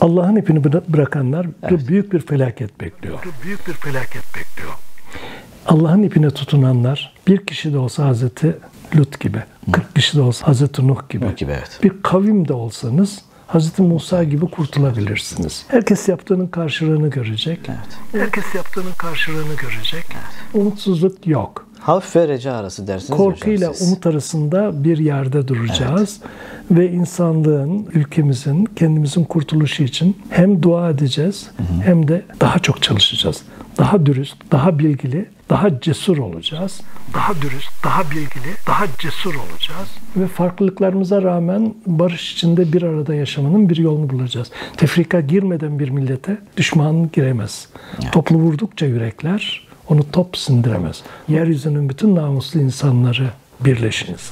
Allah'ın ipini bırakanlar evet. büyük bir felaket bekliyor. Büyük bir felaket bekliyor. Allah'ın ipine tutunanlar bir kişi de olsa Hazreti Lut gibi, 40 kişi de olsa Hazreti Nuh gibi, Nuh gibi evet. bir kavim de olsanız Hazreti Musa gibi kurtulabilirsiniz. Herkes yaptığının karşılığını görecek. Evet. Herkes yaptığının karşılığını görecek. Evet. Umutsuzluk yok. Havf ve reca arası dersiniz Korkuyla umut arasında bir yerde duracağız. Evet. Ve insanlığın, ülkemizin, kendimizin kurtuluşu için hem dua edeceğiz hı hı. hem de daha çok çalışacağız. Daha dürüst, daha bilgili, daha cesur olacağız. Daha dürüst, daha bilgili, daha cesur olacağız. Ve farklılıklarımıza rağmen barış içinde bir arada yaşamanın bir yolunu bulacağız. Tefrika girmeden bir millete düşman giremez. Evet. Toplu vurdukça yürekler onu top sindiremez. Yeryüzünün bütün namuslu insanları birleşiniz.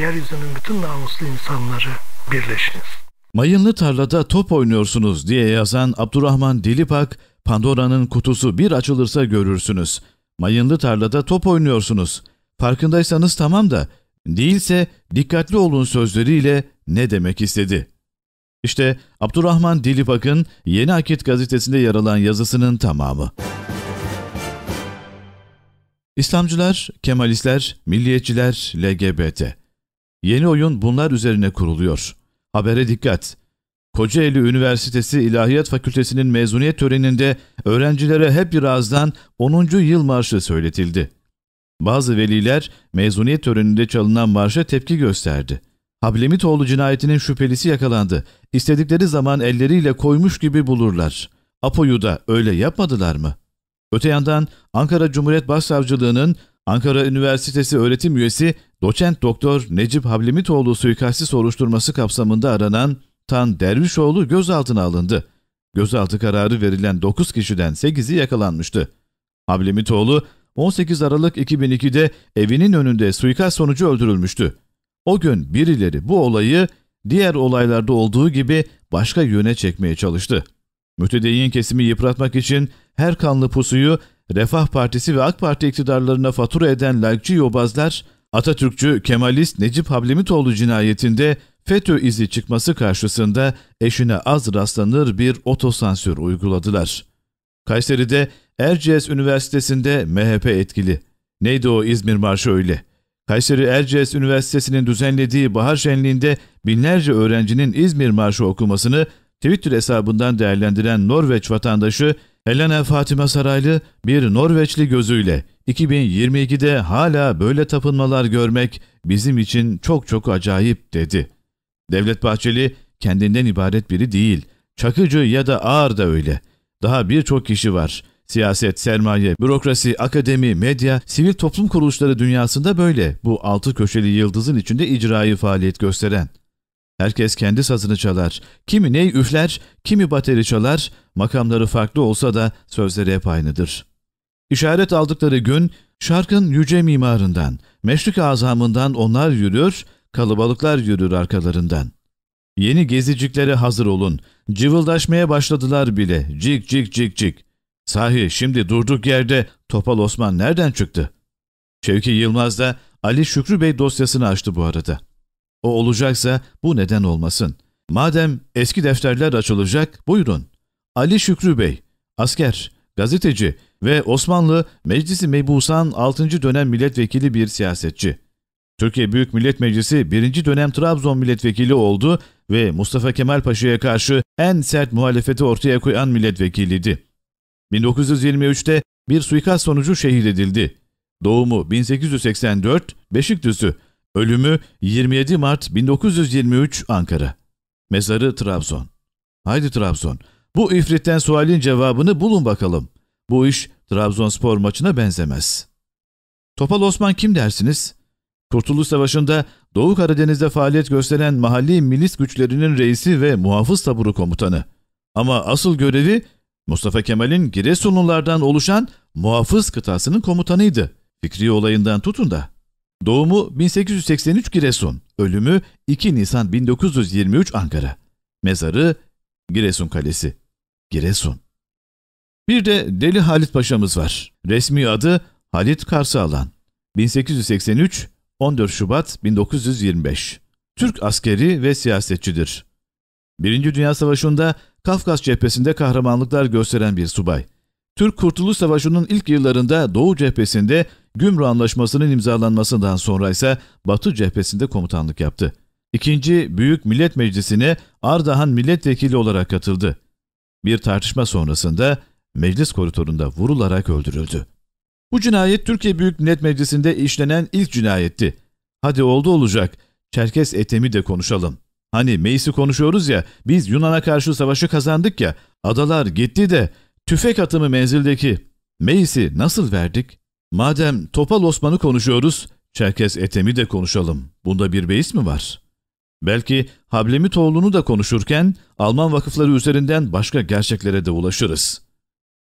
Yeryüzünün bütün namuslu insanları birleşiniz. Mayınlı tarlada top oynuyorsunuz diye yazan Abdurrahman Dilipak, Pandora'nın kutusu bir açılırsa görürsünüz. Mayınlı tarlada top oynuyorsunuz. Farkındaysanız tamam da, değilse dikkatli olun sözleriyle ne demek istedi? İşte Abdurrahman Dilipak'ın Yeni Akit gazetesinde yer alan yazısının tamamı. İslamcılar, Kemalistler, milliyetçiler, LGBT. Yeni oyun bunlar üzerine kuruluyor. Habere dikkat. Kocaeli Üniversitesi İlahiyat Fakültesi'nin mezuniyet töreninde öğrencilere hep birazdan 10. Yıl Marşı söyletildi. Bazı veliler mezuniyet töreninde çalınan marşa tepki gösterdi. Hablemitoğlu cinayetinin şüphelisi yakalandı. İstedikleri zaman elleriyle koymuş gibi bulurlar. Apo'yu da öyle yapmadılar mı? Öte yandan Ankara Cumhuriyet Başsavcılığı'nın Ankara Üniversitesi öğretim üyesi doçent doktor Necip Hablimitoğlu suikasti soruşturması kapsamında aranan Tan Dervişoğlu gözaltına alındı. Gözaltı kararı verilen 9 kişiden 8'i yakalanmıştı. Hablimitoğlu 18 Aralık 2002'de evinin önünde suikast sonucu öldürülmüştü. O gün birileri bu olayı diğer olaylarda olduğu gibi başka yöne çekmeye çalıştı. Mütedeyyin kesimi yıpratmak için her kanlı pusuyu Refah Partisi ve AK Parti iktidarlarına fatura eden laikçi yobazlar, Atatürkçü Kemalist Necip Hablemitoğlu cinayetinde FETÖ izi çıkması karşısında eşine az rastlanır bir otosansör uyguladılar. Kayseri'de Erciyes Üniversitesi'nde MHP etkili. Neydi o İzmir Marşı öyle? Kayseri Erciyes Üniversitesi'nin düzenlediği bahar şenliğinde binlerce öğrencinin İzmir Marşı okumasını Twitter hesabından değerlendiren Norveç vatandaşı Helena Fatima Saraylı bir Norveçli gözüyle 2022'de hala böyle tapınmalar görmek bizim için çok çok acayip dedi. Devlet Bahçeli kendinden ibaret biri değil. Çakıcı ya da ağır da öyle. Daha birçok kişi var. Siyaset, sermaye, bürokrasi, akademi, medya, sivil toplum kuruluşları dünyasında böyle bu altı köşeli yıldızın içinde icraî faaliyet gösteren. Herkes kendi sazını çalar. Kimi ney üfler, kimi bateri çalar. Makamları farklı olsa da sözleri hep aynıdır. İşaret aldıkları gün şarkın yüce mimarından, meşrik azamından onlar yürür, kalabalıklar yürür arkalarından. Yeni geziciklere hazır olun. Cıvıldaşmaya başladılar bile. Cik cik cik cik. Sahi şimdi durduk yerde Topal Osman nereden çıktı? Şevki Yılmaz da Ali Şükrü Bey dosyasını açtı bu arada. O olacaksa bu neden olmasın. Madem eski defterler açılacak buyurun. Ali Şükrü Bey, asker, gazeteci ve Osmanlı Meclisi Mebusan 6. dönem milletvekili bir siyasetçi. Türkiye Büyük Millet Meclisi 1. dönem Trabzon milletvekili oldu ve Mustafa Kemal Paşa'ya karşı en sert muhalefeti ortaya koyan milletvekiliydi. 1923'te bir suikast sonucu şehit edildi. Doğumu 1884, Beşikdüzü, Ölümü 27 Mart 1923 Ankara. Mezarı Trabzon. Haydi Trabzon. Bu ifritten sualin cevabını bulun bakalım. Bu iş Trabzonspor maçına benzemez. Topal Osman kim dersiniz? Kurtuluş Savaşı'nda Doğu Karadeniz'de faaliyet gösteren mahalli milis güçlerinin reisi ve muhafız taburu komutanı. Ama asıl görevi Mustafa Kemal'in Giresunlulardan oluşan muhafız kıtasının komutanıydı. Fikri olayından tutun da. Doğumu 1883 Giresun, ölümü 2 Nisan 1923 Ankara. Mezarı Giresun Kalesi. Giresun. Bir de Deli Halit Paşa'mız var. Resmi adı Halit Karsalan. 1883 14 Şubat 1925. Türk askeri ve siyasetçidir. Birinci Dünya Savaşı'nda Kafkas cephesinde kahramanlıklar gösteren bir subay. Türk Kurtuluş Savaşı'nın ilk yıllarında Doğu cephesinde Gümrü Anlaşması'nın imzalanmasından sonra ise Batı cephesinde komutanlık yaptı. İkinci Büyük Millet Meclisi'ne Ardahan milletvekili olarak katıldı. Bir tartışma sonrasında meclis koridorunda vurularak öldürüldü. Bu cinayet Türkiye Büyük Millet Meclisi'nde işlenen ilk cinayetti. Hadi oldu olacak. Çerkes etemi de konuşalım. Hani meclisi konuşuyoruz ya, biz Yunan'a karşı savaşı kazandık ya, adalar gitti de tüfek atımı menzildeki meclisi nasıl verdik? Madem Topal Osman'ı konuşuyoruz, Çerkes Etem'i de konuşalım. Bunda bir beis mi var? Belki Hablemitoğlu'nu da konuşurken Alman vakıfları üzerinden başka gerçeklere de ulaşırız.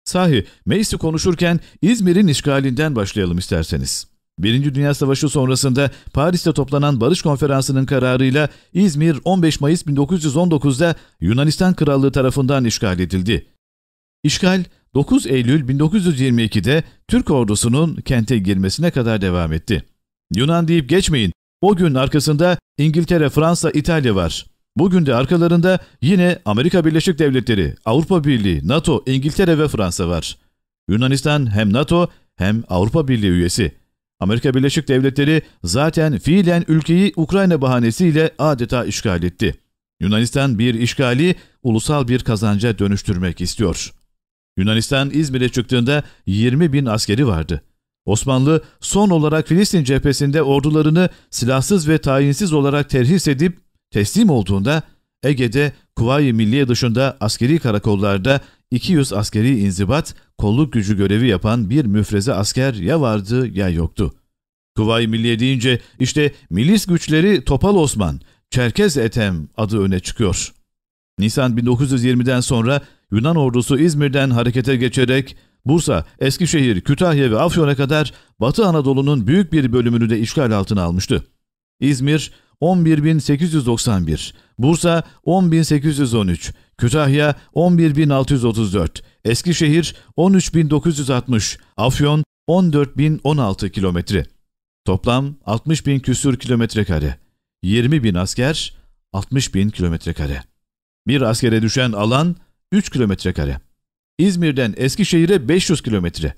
Sahi Meis'i konuşurken İzmir'in işgalinden başlayalım isterseniz. Birinci Dünya Savaşı sonrasında Paris'te toplanan barış konferansının kararıyla İzmir 15 Mayıs 1919'da Yunanistan Krallığı tarafından işgal edildi. İşgal 9 Eylül 1922'de Türk ordusunun kente girmesine kadar devam etti. Yunan deyip geçmeyin. O gün arkasında İngiltere, Fransa, İtalya var. Bugün de arkalarında yine Amerika Birleşik Devletleri, Avrupa Birliği, NATO, İngiltere ve Fransa var. Yunanistan hem NATO hem Avrupa Birliği üyesi. Amerika Birleşik Devletleri zaten fiilen ülkeyi Ukrayna bahanesiyle adeta işgal etti. Yunanistan bir işgali ulusal bir kazanca dönüştürmek istiyor. Yunanistan İzmir'e çıktığında 20 bin askeri vardı. Osmanlı son olarak Filistin cephesinde ordularını silahsız ve tayinsiz olarak terhis edip teslim olduğunda Ege'de Kuvayi Milliye dışında askeri karakollarda 200 askeri inzibat kolluk gücü görevi yapan bir müfreze asker ya vardı ya yoktu. Kuvayi Milliye deyince işte milis güçleri Topal Osman, Çerkez Etem adı öne çıkıyor. Nisan 1920'den sonra Yunan ordusu İzmir'den harekete geçerek Bursa, Eskişehir, Kütahya ve Afyon'a kadar Batı Anadolu'nun büyük bir bölümünü de işgal altına almıştı. İzmir 11.891, Bursa 10.813, Kütahya 11.634, Eskişehir 13.960, Afyon 14.016 kilometre. Toplam 60.000 küsür kilometre kare. 20.000 asker 60.000 kilometre kare. Bir askere düşen alan 3 kilometre kare. İzmir'den Eskişehir'e 500 kilometre.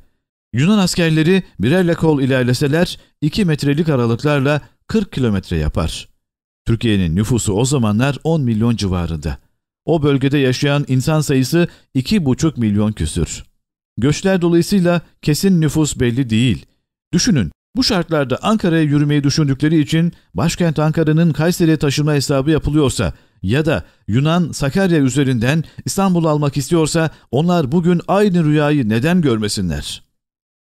Yunan askerleri birerle kol ilerleseler 2 metrelik aralıklarla 40 kilometre yapar. Türkiye'nin nüfusu o zamanlar 10 milyon civarında. O bölgede yaşayan insan sayısı 2,5 milyon küsür. Göçler dolayısıyla kesin nüfus belli değil. Düşünün, bu şartlarda Ankara'ya yürümeyi düşündükleri için başkent Ankara'nın Kayseri'ye taşıma hesabı yapılıyorsa ya da Yunan Sakarya üzerinden İstanbul almak istiyorsa onlar bugün aynı rüyayı neden görmesinler?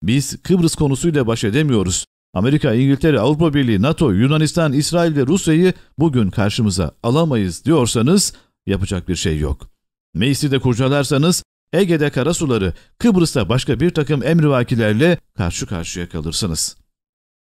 Biz Kıbrıs konusuyla baş edemiyoruz. Amerika, İngiltere, Avrupa Birliği, NATO, Yunanistan, İsrail ve Rusya'yı bugün karşımıza alamayız diyorsanız yapacak bir şey yok. Meclisi kurcalarsanız Ege'de karasuları, Kıbrıs'ta başka bir takım emrivakilerle karşı karşıya kalırsınız.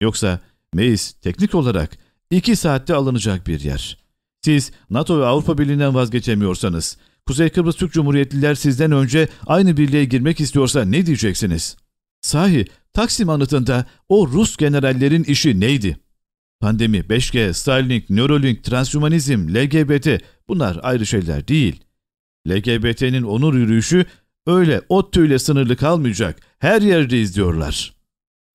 Yoksa Meis teknik olarak iki saatte alınacak bir yer. Siz NATO ve Avrupa Birliği'nden vazgeçemiyorsanız, Kuzey Kıbrıs Türk Cumhuriyetliler sizden önce aynı birliğe girmek istiyorsa ne diyeceksiniz? Sahi Taksim anıtında o Rus generallerin işi neydi? Pandemi, 5G, Starlink, Neuralink, transhumanizm, LGBT bunlar ayrı şeyler değil. LGBT'nin onur yürüyüşü öyle ot ile sınırlı kalmayacak. Her yerde izliyorlar.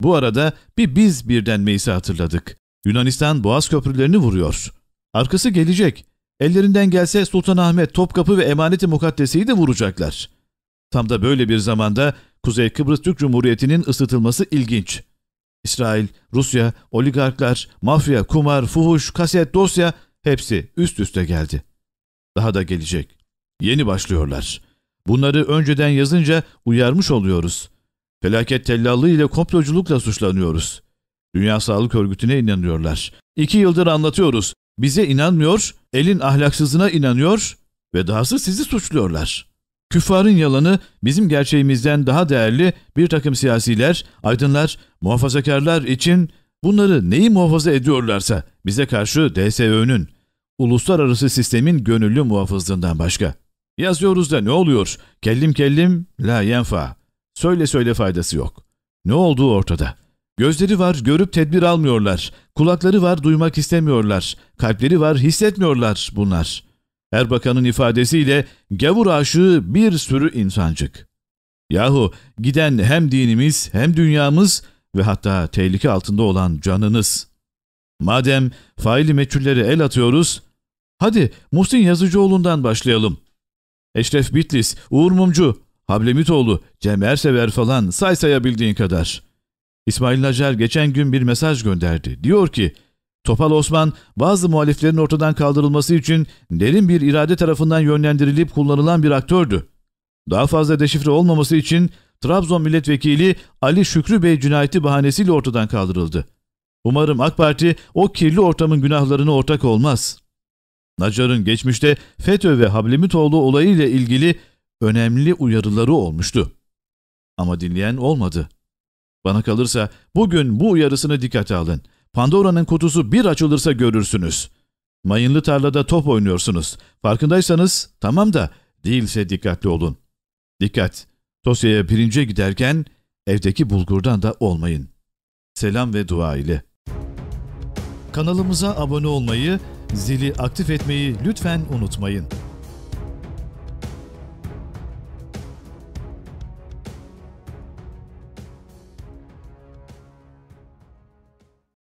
Bu arada bir biz birden birdenmeyizi hatırladık. Yunanistan boğaz köprülerini vuruyor. Arkası gelecek. Ellerinden gelse Sultanahmet, Topkapı ve Emaneti Mukaddesi'yi de vuracaklar. Tam da böyle bir zamanda Kuzey Kıbrıs Türk Cumhuriyeti'nin ısıtılması ilginç. İsrail, Rusya, oligarklar, mafya, kumar, fuhuş, kaset, dosya hepsi üst üste geldi. Daha da gelecek. Yeni başlıyorlar. Bunları önceden yazınca uyarmış oluyoruz. Felaket tellallığı ile komploculukla suçlanıyoruz. Dünya Sağlık Örgütü'ne inanıyorlar. İki yıldır anlatıyoruz. Bize inanmıyor, elin ahlaksızına inanıyor ve dahası sizi suçluyorlar. Küffarın yalanı bizim gerçeğimizden daha değerli bir takım siyasiler, aydınlar, muhafazakarlar için bunları neyi muhafaza ediyorlarsa bize karşı DSÖ'nün, uluslararası sistemin gönüllü muhafızlığından başka. Yazıyoruz da ne oluyor? Kellim kellim la yenfa. Söyle söyle faydası yok. Ne olduğu ortada.'' Gözleri var görüp tedbir almıyorlar. Kulakları var duymak istemiyorlar. Kalpleri var hissetmiyorlar bunlar. Erbakan'ın ifadesiyle gavur aşığı bir sürü insancık. Yahu giden hem dinimiz hem dünyamız ve hatta tehlike altında olan canınız. Madem faili meçhullere el atıyoruz, hadi Muhsin Yazıcıoğlu'ndan başlayalım. Eşref Bitlis, Uğur Mumcu, Hablemitoğlu, Cem Ersever falan say sayabildiğin kadar.'' İsmail Nacer geçen gün bir mesaj gönderdi. Diyor ki, Topal Osman bazı muhaliflerin ortadan kaldırılması için derin bir irade tarafından yönlendirilip kullanılan bir aktördü. Daha fazla deşifre olmaması için Trabzon milletvekili Ali Şükrü Bey cinayeti bahanesiyle ortadan kaldırıldı. Umarım AK Parti o kirli ortamın günahlarını ortak olmaz. Nacar'ın geçmişte FETÖ ve Hablemitoğlu olayıyla ilgili önemli uyarıları olmuştu. Ama dinleyen olmadı. Bana kalırsa bugün bu uyarısını dikkate alın. Pandora'nın kutusu bir açılırsa görürsünüz. Mayınlı tarlada top oynuyorsunuz. Farkındaysanız tamam da değilse dikkatli olun. Dikkat! Tosya'ya pirince giderken evdeki bulgurdan da olmayın. Selam ve dua ile. Kanalımıza abone olmayı, zili aktif etmeyi lütfen unutmayın.